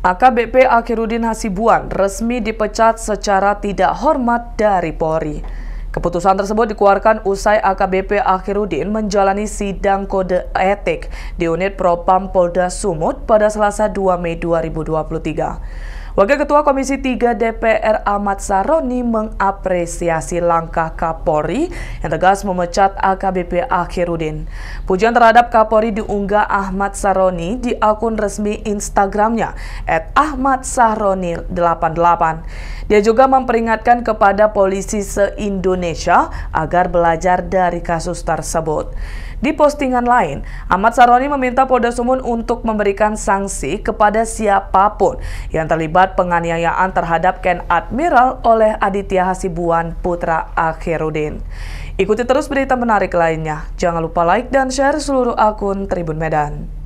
AKBP Akhirudin Hasibuan resmi dipecat secara tidak hormat dari Polri. Keputusan tersebut dikeluarkan usai AKBP Akhirudin menjalani sidang kode etik di unit Propam Polda Sumut pada Selasa 2 Mei 2023. Wakil Ketua Komisi 3 DPR Ahmad Saroni mengapresiasi langkah Kapolri yang tegas memecat AKBP Akhirudin. Pujian terhadap Kapolri diunggah Ahmad Saroni di akun resmi Instagramnya @ahmadsaroni88. Dia juga memperingatkan kepada polisi se-Indonesia agar belajar dari kasus tersebut. Di postingan lain, Ahmad Saroni meminta Polda Sumut untuk memberikan sanksi kepada siapapun yang terlibat penganiayaan terhadap Ken Admiral oleh Aditya Hasibuan Putra Akhirudin. Ikuti terus berita menarik lainnya. Jangan lupa like dan share seluruh akun Tribun Medan.